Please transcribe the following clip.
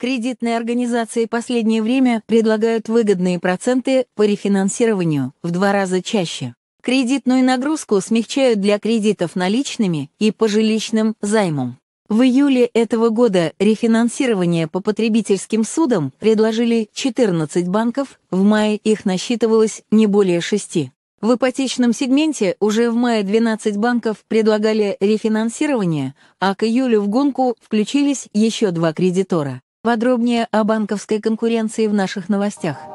Кредитные организации последнее время предлагают выгодные проценты по рефинансированию в два раза чаще. Кредитную нагрузку смягчают для кредитов наличными и по жилищным займам. В июле этого года рефинансирование по потребительским судам предложили 14 банков, в мае их насчитывалось не более 6. В ипотечном сегменте уже в мае 12 банков предлагали рефинансирование, а к июлю в гонку включились еще два кредитора. Подробнее о банковской конкуренции в наших новостях.